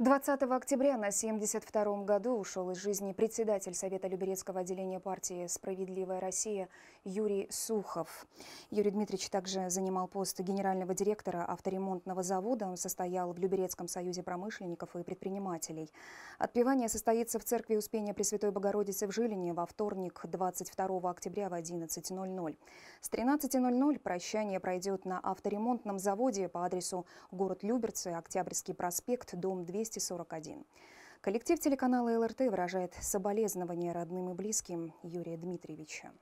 20 октября на 72-м году ушел из жизни председатель Совета Люберецкого отделения партии «Справедливая Россия» Юрий Сухов. Юрий Дмитриевич также занимал пост генерального директора авторемонтного завода, Он состоял в Люберецком союзе промышленников и предпринимателей. Отпевание состоится в церкви Успения Пресвятой Богородицы в Жилине во вторник 22 октября в 11.00. С 13.00 прощание пройдет на авторемонтном заводе по адресу город Люберцы, Октябрьский проспект, дом 200. 241. Коллектив телеканала ЛРТ выражает соболезнования родным и близким Юрия Дмитриевича.